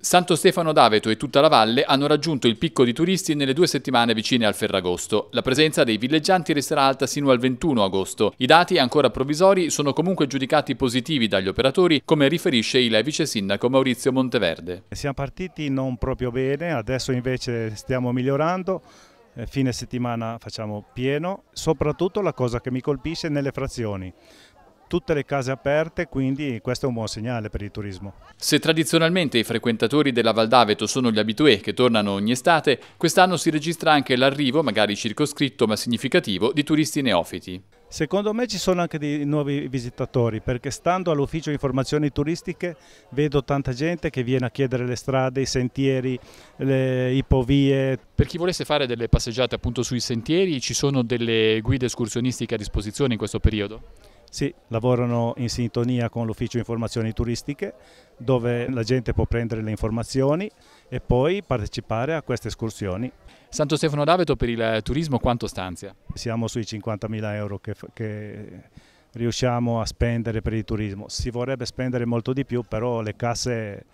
Santo Stefano d'Aveto e tutta la valle hanno raggiunto il picco di turisti nelle due settimane vicine al Ferragosto. La presenza dei villeggianti resterà alta sino al 21 agosto. I dati, ancora provvisori, sono comunque giudicati positivi dagli operatori, come riferisce il vice sindaco Maurizio Monteverde. Siamo partiti non proprio bene, adesso invece stiamo migliorando eh, fine settimana facciamo pieno, soprattutto la cosa che mi colpisce nelle frazioni, tutte le case aperte, quindi questo è un buon segnale per il turismo. Se tradizionalmente i frequentatori della Valdaveto sono gli abitué che tornano ogni estate, quest'anno si registra anche l'arrivo, magari circoscritto ma significativo, di turisti neofiti. Secondo me ci sono anche dei nuovi visitatori perché stando all'ufficio informazioni turistiche vedo tanta gente che viene a chiedere le strade, i sentieri, le ipovie. Per chi volesse fare delle passeggiate appunto sui sentieri ci sono delle guide escursionistiche a disposizione in questo periodo? Sì, lavorano in sintonia con l'ufficio informazioni turistiche dove la gente può prendere le informazioni e poi partecipare a queste escursioni. Santo Stefano d'Aveto per il turismo quanto stanzia? Siamo sui 50.000 euro che, che riusciamo a spendere per il turismo. Si vorrebbe spendere molto di più però le casse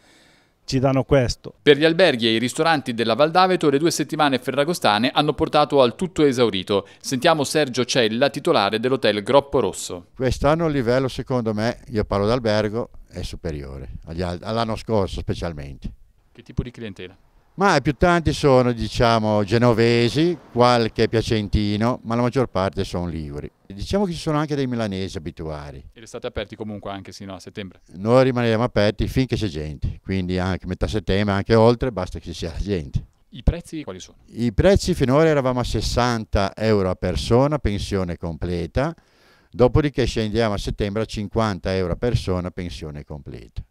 ci danno questo. Per gli alberghi e i ristoranti della Valdaveto le due settimane ferragostane hanno portato al tutto esaurito. Sentiamo Sergio Cella, titolare dell'hotel Groppo Rosso. Quest'anno il livello secondo me, io parlo d'albergo, è superiore all'anno scorso specialmente. Che tipo di clientela? Ma i più tanti sono diciamo, genovesi, qualche piacentino, ma la maggior parte sono liguri. Diciamo che ci sono anche dei milanesi abituari. E restate aperti comunque anche sino a settembre? Noi rimaneremo aperti finché c'è gente, quindi anche metà settembre, anche oltre, basta che ci sia gente. I prezzi quali sono? I prezzi finora eravamo a 60 euro a persona, pensione completa, dopodiché scendiamo a settembre a 50 euro a persona, pensione completa.